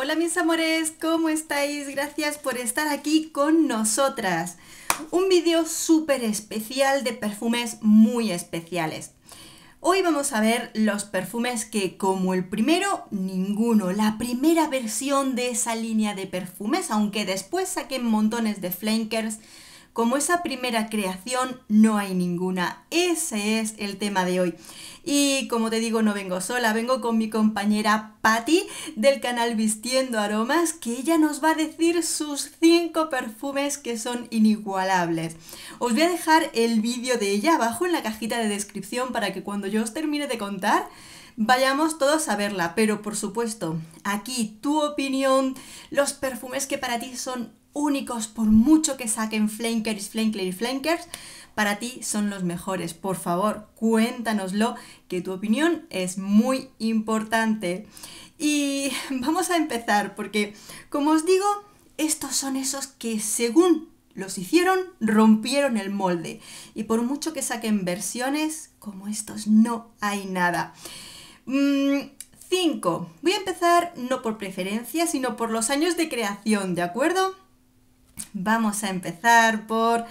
Hola mis amores, ¿cómo estáis? Gracias por estar aquí con nosotras. Un vídeo súper especial de perfumes muy especiales. Hoy vamos a ver los perfumes que como el primero, ninguno, la primera versión de esa línea de perfumes, aunque después saquen montones de flankers, como esa primera creación no hay ninguna. Ese es el tema de hoy. Y como te digo, no vengo sola, vengo con mi compañera Patti del canal Vistiendo Aromas, que ella nos va a decir sus 5 perfumes que son inigualables. Os voy a dejar el vídeo de ella abajo en la cajita de descripción para que cuando yo os termine de contar, vayamos todos a verla. Pero por supuesto, aquí tu opinión, los perfumes que para ti son únicos, por mucho que saquen flankers, flankers y flankers, para ti son los mejores. Por favor, cuéntanoslo, que tu opinión es muy importante. Y vamos a empezar, porque como os digo, estos son esos que según los hicieron, rompieron el molde. Y por mucho que saquen versiones, como estos no hay nada. 5. Mm, Voy a empezar no por preferencia, sino por los años de creación, ¿de acuerdo? Vamos a empezar por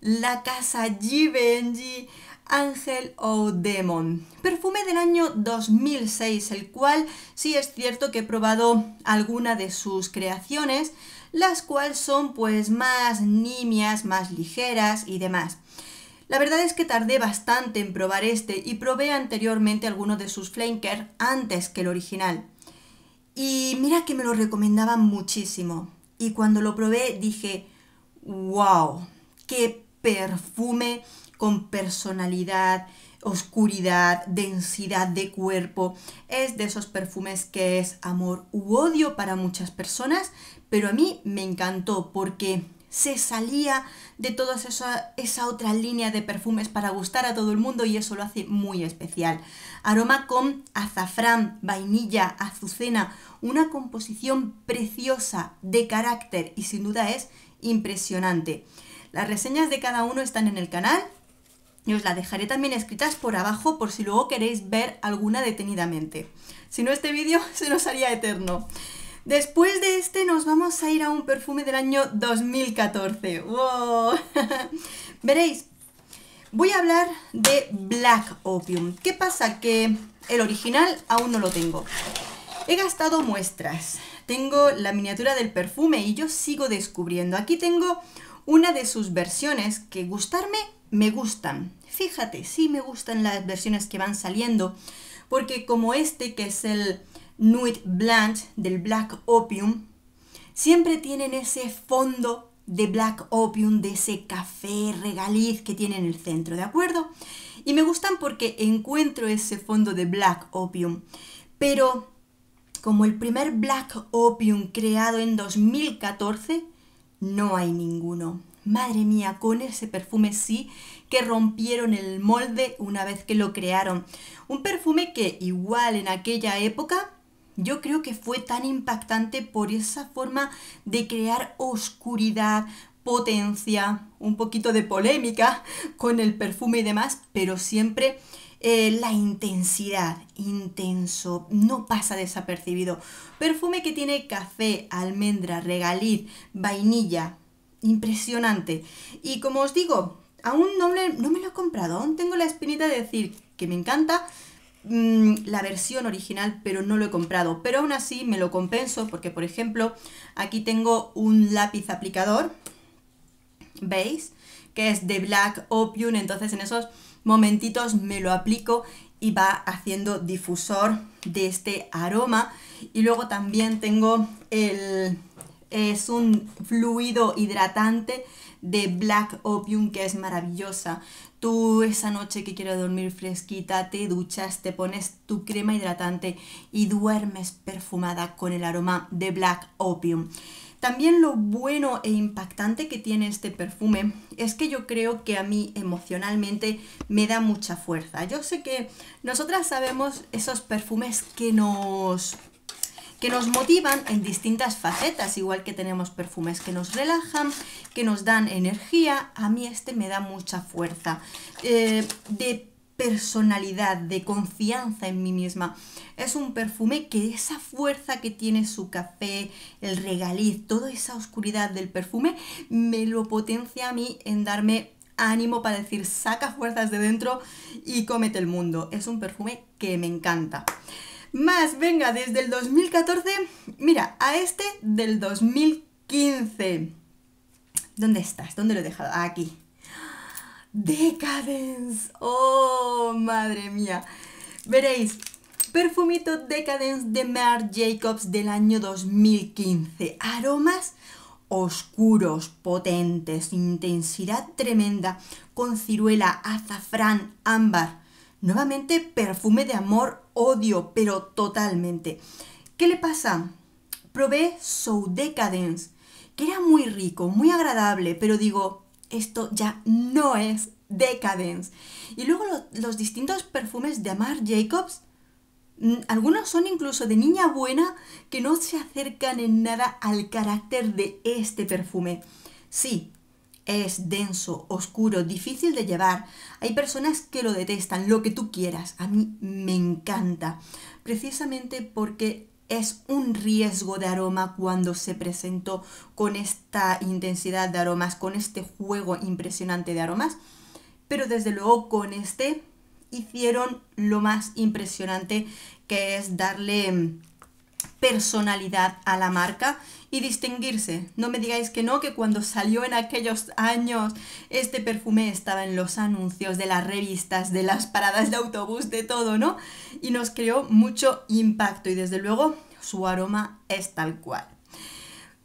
la casa Givenchy Ángel Demon perfume del año 2006, el cual sí es cierto que he probado alguna de sus creaciones, las cuales son pues más nimias, más ligeras y demás. La verdad es que tardé bastante en probar este y probé anteriormente alguno de sus flanker antes que el original. Y mira que me lo recomendaban muchísimo, y cuando lo probé dije, wow, qué perfume con personalidad, oscuridad, densidad de cuerpo. Es de esos perfumes que es amor u odio para muchas personas, pero a mí me encantó porque se salía de toda esa, otra línea de perfumes para gustar a todo el mundo y eso lo hace muy especial. Aroma con azafrán, vainilla, azucena, una composición preciosa de carácter y sin duda es impresionante. Las reseñas de cada uno están en el canal y os las dejaré también escritas por abajo por si luego queréis ver alguna detenidamente. Si no, este vídeo se nos haría eterno. Después de este nos vamos a ir a un perfume del año 2014. ¡Wow! Veréis, voy a hablar de Black Opium. ¿Qué pasa? Que el original aún no lo tengo. He gastado muestras. Tengo la miniatura del perfume y yo sigo descubriendo. Aquí tengo una de sus versiones que gustarme me gustan. Fíjate, sí me gustan las versiones que van saliendo, porque como este que es el Nuit Blanche del Black Opium, siempre tienen ese fondo de black opium, de ese café regaliz que tiene en el centro, ¿de acuerdo? Y me gustan porque encuentro ese fondo de black opium. Pero como el primer black opium creado en 2014, no hay ninguno. Madre mía, con ese perfume sí que rompieron el molde una vez que lo crearon. Un perfume que igual en aquella época yo creo que fue tan impactante por esa forma de crear oscuridad, potencia, un poquito de polémica con el perfume y demás, pero siempre eh, la intensidad, intenso, no pasa desapercibido. Perfume que tiene café, almendra, regaliz, vainilla, impresionante. Y como os digo, aún no me, no me lo he comprado, aún tengo la espinita de decir que me encanta, Mm, la versión original, pero no lo he comprado. Pero aún así me lo compenso porque, por ejemplo, aquí tengo un lápiz aplicador, ¿veis? Que es de Black Opium, entonces en esos momentitos me lo aplico y va haciendo difusor de este aroma. Y luego también tengo el es un fluido hidratante de Black Opium que es maravillosa. Tú esa noche que quiero dormir fresquita, te duchas, te pones tu crema hidratante y duermes perfumada con el aroma de Black Opium. También lo bueno e impactante que tiene este perfume es que yo creo que a mí emocionalmente me da mucha fuerza. Yo sé que nosotras sabemos esos perfumes que nos que nos motivan en distintas facetas, igual que tenemos perfumes que nos relajan, que nos dan energía, a mí este me da mucha fuerza. Eh, de personalidad, de confianza en mí misma. Es un perfume que esa fuerza que tiene su café, el regaliz, toda esa oscuridad del perfume, me lo potencia a mí en darme ánimo para decir, saca fuerzas de dentro y comete el mundo. Es un perfume que me encanta. Más, venga, desde el 2014, mira, a este del 2015. ¿Dónde estás? ¿Dónde lo he dejado? Aquí. Decadence. Oh, madre mía. Veréis, perfumito Decadence de Marc Jacobs del año 2015. Aromas oscuros, potentes, intensidad tremenda, con ciruela, azafrán, ámbar. Nuevamente perfume de amor odio, pero totalmente. ¿Qué le pasa? Probé Soul Decadence, que era muy rico, muy agradable, pero digo, esto ya no es Decadence. Y luego los distintos perfumes de Amar Jacobs, mm, algunos son incluso de niña buena que no se acercan en nada al carácter de este perfume. Sí, es denso, oscuro, difícil de llevar. Hay personas que lo detestan, lo que tú quieras. A mí me encanta, precisamente porque es un riesgo de aroma cuando se presentó con esta intensidad de aromas, con este juego impresionante de aromas. Pero desde luego con este hicieron lo más impresionante que es darle mm, personalidad a la marca y distinguirse. No me digáis que no, que cuando salió en aquellos años este perfume estaba en los anuncios de las revistas, de las paradas de autobús, de todo, ¿no? Y nos creó mucho impacto y desde luego su aroma es tal cual.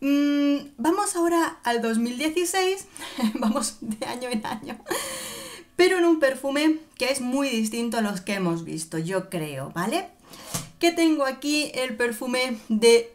Mm, vamos ahora al 2016, vamos de año en año pero en un perfume que es muy distinto a los que hemos visto, yo creo, ¿vale? que tengo aquí el perfume de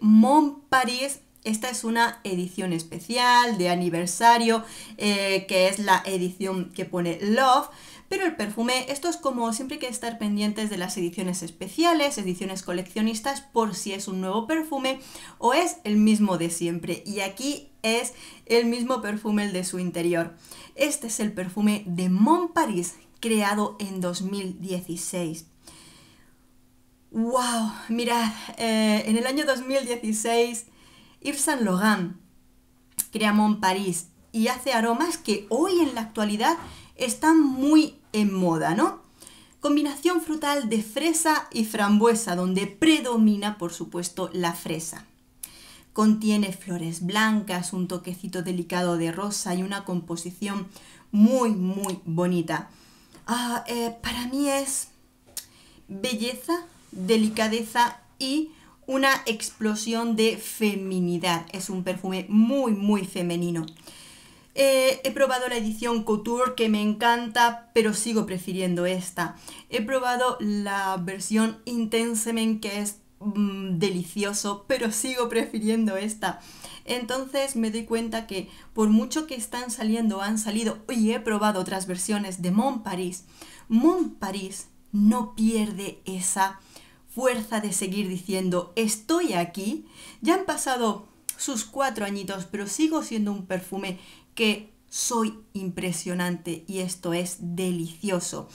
Paris. esta es una edición especial de aniversario, eh, que es la edición que pone Love. Pero el perfume, esto es como siempre hay que estar pendientes de las ediciones especiales, ediciones coleccionistas, por si es un nuevo perfume o es el mismo de siempre. Y aquí es el mismo perfume el de su interior. Este es el perfume de Paris, creado en 2016. ¡Wow! Mira, eh, en el año 2016, Yves Saint Laurent crea París y hace aromas que hoy en la actualidad están muy en moda, ¿no? Combinación frutal de fresa y frambuesa, donde predomina, por supuesto, la fresa. Contiene flores blancas, un toquecito delicado de rosa y una composición muy, muy bonita. Ah, eh, para mí es belleza, delicadeza y una explosión de feminidad. Es un perfume muy, muy femenino. Eh, he probado la edición Couture que me encanta, pero sigo prefiriendo esta. He probado la versión Intensement que es mm, delicioso, pero sigo prefiriendo esta. Entonces me doy cuenta que por mucho que están saliendo, han salido y he probado otras versiones de Mont Paris, Mont Paris no pierde esa fuerza de seguir diciendo, estoy aquí, ya han pasado sus cuatro añitos, pero sigo siendo un perfume que soy impresionante y esto es delicioso.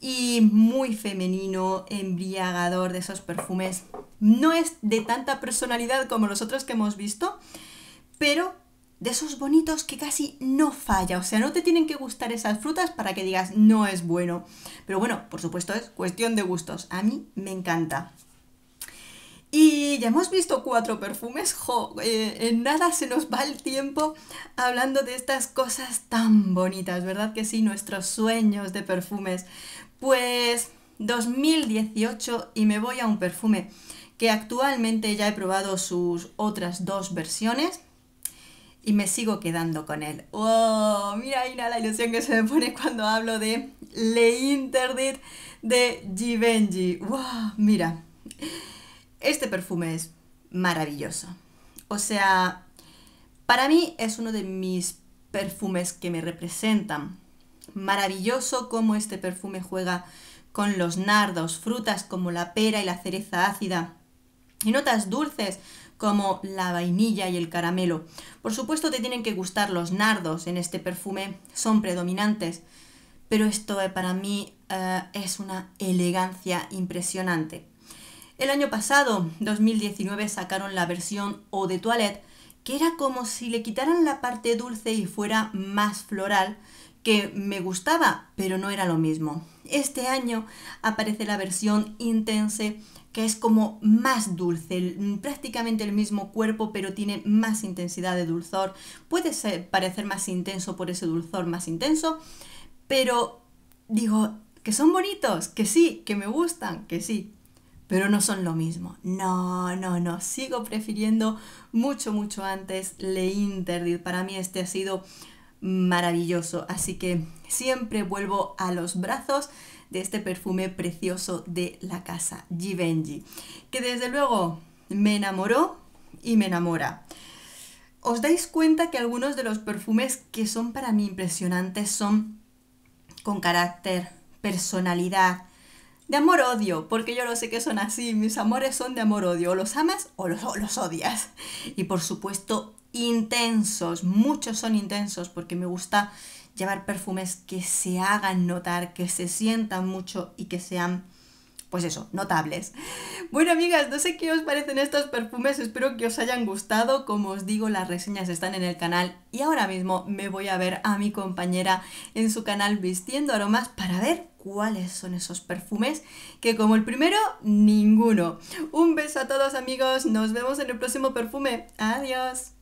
Y muy femenino, embriagador de esos perfumes. No es de tanta personalidad como los otros que hemos visto, pero de esos bonitos que casi no falla. O sea, no te tienen que gustar esas frutas para que digas no es bueno. Pero bueno, por supuesto es cuestión de gustos. A mí me encanta. Y ya hemos visto cuatro perfumes. Eh, en nada se nos va el tiempo hablando de estas cosas tan bonitas, ¿verdad? Que sí, nuestros sueños de perfumes. Pues 2018 y me voy a un perfume que actualmente ya he probado sus otras dos versiones y me sigo quedando con él. ¡Wow! Oh, mira, Ina, la ilusión que se me pone cuando hablo de Le Interdit de Givenchy. ¡Wow! Mira, este perfume es maravilloso. O sea, para mí es uno de mis perfumes que me representan. Maravilloso cómo este perfume juega con los nardos, frutas como la pera y la cereza ácida, y notas dulces como la vainilla y el caramelo. Por supuesto te tienen que gustar los nardos en este perfume, son predominantes, pero esto eh, para mí eh, es una elegancia impresionante. El año pasado, 2019, sacaron la versión Eau de Toilette, que era como si le quitaran la parte dulce y fuera más floral, que me gustaba, pero no era lo mismo. Este año aparece la versión Intense, que es como más dulce, mm, prácticamente el mismo cuerpo, pero tiene más intensidad de dulzor. Puede parecer más intenso por ese dulzor más intenso, pero digo que son bonitos, que sí, que me gustan, que sí, pero no son lo mismo. No, no, no, sigo prefiriendo mucho, mucho antes Le Interdit. Para mí este ha sido maravilloso, así que siempre vuelvo a los brazos de este perfume precioso de la casa Givenchy, que desde luego me enamoró y me enamora. ¿Os dais cuenta que algunos de los perfumes que son para mí impresionantes son con carácter, personalidad, de amor-odio, porque yo lo sé que son así, mis amores son de amor-odio, o los amas o los, odias. Y por supuesto, intensos, muchos son intensos, porque me gusta llevar perfumes que se hagan notar, que se sientan mucho y que sean, pues eso, notables. Bueno, amigas, no sé qué os parecen estos perfumes, espero que os hayan gustado. Como os digo, las reseñas están en el canal y ahora mismo me voy a ver a mi compañera en su canal Vistiendo Aromas para ver cuáles son esos perfumes, que como el primero, ninguno. Un beso a todos amigos, nos vemos en el próximo perfume. Adiós.